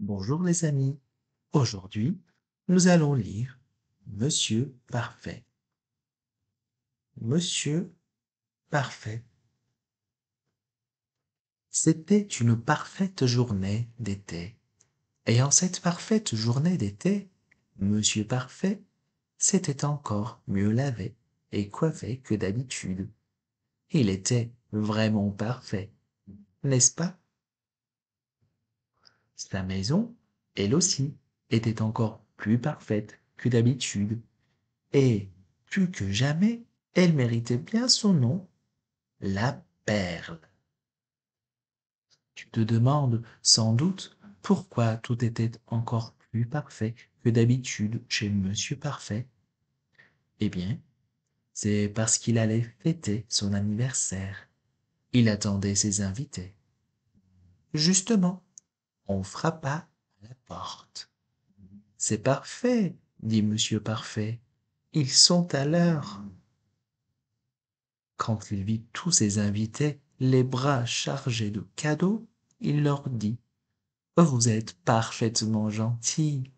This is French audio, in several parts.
Bonjour les amis. Aujourd'hui, nous allons lire Monsieur Parfait. Monsieur Parfait. C'était une parfaite journée d'été. Et en cette parfaite journée d'été, Monsieur Parfait s'était encore mieux lavé et coiffé que d'habitude. Il était vraiment parfait, n'est-ce pas sa maison, elle aussi, était encore plus parfaite que d'habitude, et plus que jamais, elle méritait bien son nom, la perle. Tu te demandes sans doute pourquoi tout était encore plus parfait que d'habitude chez Monsieur Parfait. Eh bien, c'est parce qu'il allait fêter son anniversaire. Il attendait ses invités. Justement, on frappa à la porte. C'est parfait, dit Monsieur Parfait. Ils sont à l'heure. Quand il vit tous ses invités les bras chargés de cadeaux, il leur dit Vous êtes parfaitement gentils.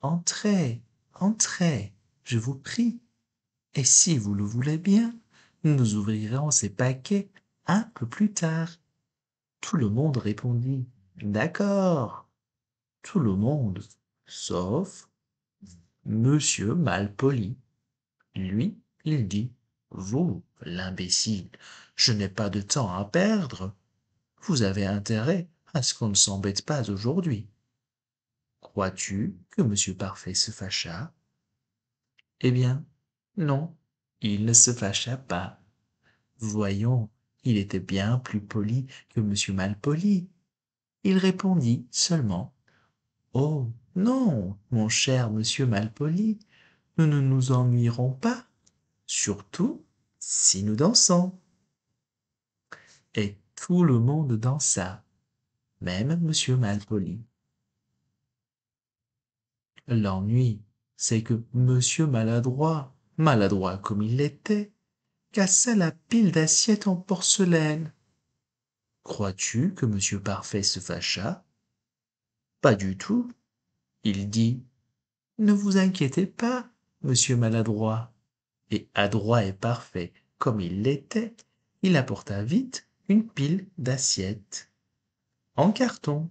Entrez, entrez, je vous prie. Et si vous le voulez bien, nous ouvrirons ces paquets un peu plus tard. Tout le monde répondit d'accord tout le monde sauf Monsieur malpoli lui il dit vous l'imbécile je n'ai pas de temps à perdre vous avez intérêt à ce qu'on ne s'embête pas aujourd'hui crois-tu que Monsieur parfait se fâcha eh bien non il ne se fâcha pas voyons il était bien plus poli que m malpoli il répondit seulement oh non mon cher monsieur malpoli nous ne nous ennuierons pas surtout si nous dansons et tout le monde dansa même Monsieur malpoli l'ennui c'est que Monsieur maladroit maladroit comme il l'était cassa la pile d'assiettes en porcelaine crois-tu que Monsieur parfait se fâcha ?»« pas du tout il dit ne vous inquiétez pas monsieur maladroit et adroit et parfait comme il l'était il apporta vite une pile d'assiettes en carton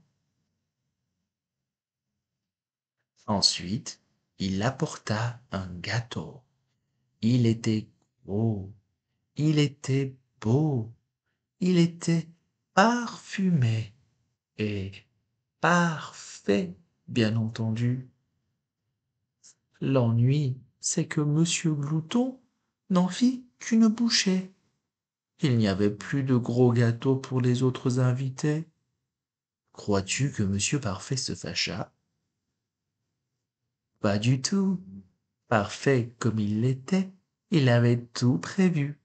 ensuite il apporta un gâteau il était gros il était beau il était parfumé et parfait bien entendu l'ennui c'est que Monsieur glouton n'en fit qu'une bouchée il n'y avait plus de gros gâteaux pour les autres invités crois-tu que Monsieur parfait se fâcha pas du tout parfait comme il l'était il avait tout prévu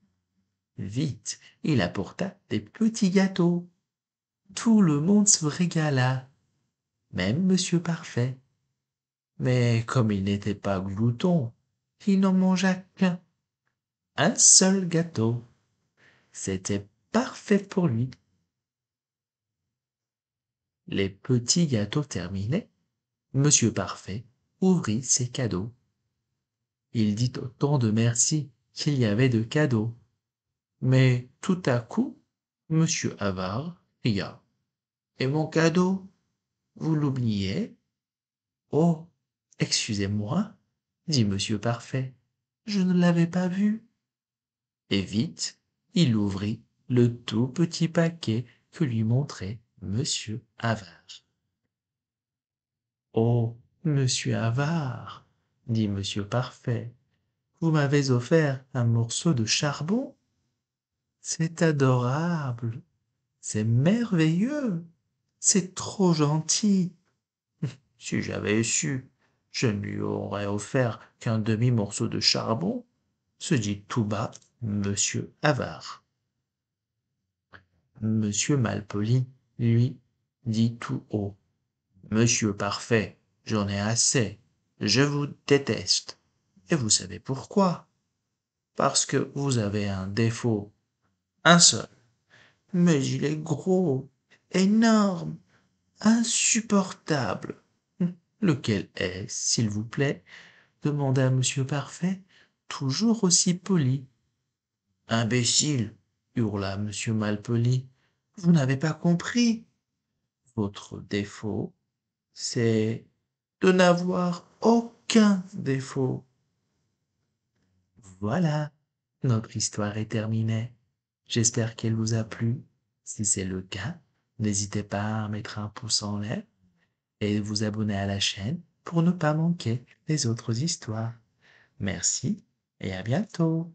vite il apporta des petits gâteaux tout le monde se régala même Monsieur parfait mais comme il n'était pas glouton il n'en mangea qu'un un seul gâteau c'était parfait pour lui les petits gâteaux terminés Monsieur parfait ouvrit ses cadeaux il dit autant de merci qu'il y avait de cadeaux mais tout à coup m havard cria et mon cadeau vous l'oubliez oh excusez-moi dit Monsieur parfait je ne l'avais pas vu et vite il ouvrit le tout petit paquet que lui montrait m havard oh monsieur havard dit Monsieur parfait vous m'avez offert un morceau de charbon c'est adorable c'est merveilleux c'est trop gentil si j'avais su je ne lui aurais offert qu'un demi morceau de charbon se dit tout bas Monsieur avare Monsieur malpoli lui dit tout haut monsieur parfait j'en ai assez je vous déteste et vous savez pourquoi parce que vous avez un défaut un seul mais il est gros énorme insupportable hm, lequel est s'il vous plaît demanda Monsieur parfait toujours aussi poli imbécile hurla Monsieur malpoli vous n'avez pas compris votre défaut c'est de n'avoir aucun défaut voilà notre histoire est terminée J'espère qu'elle vous a plu. Si c'est le cas, n'hésitez pas à mettre un pouce en l'air et vous abonner à la chaîne pour ne pas manquer les autres histoires. Merci et à bientôt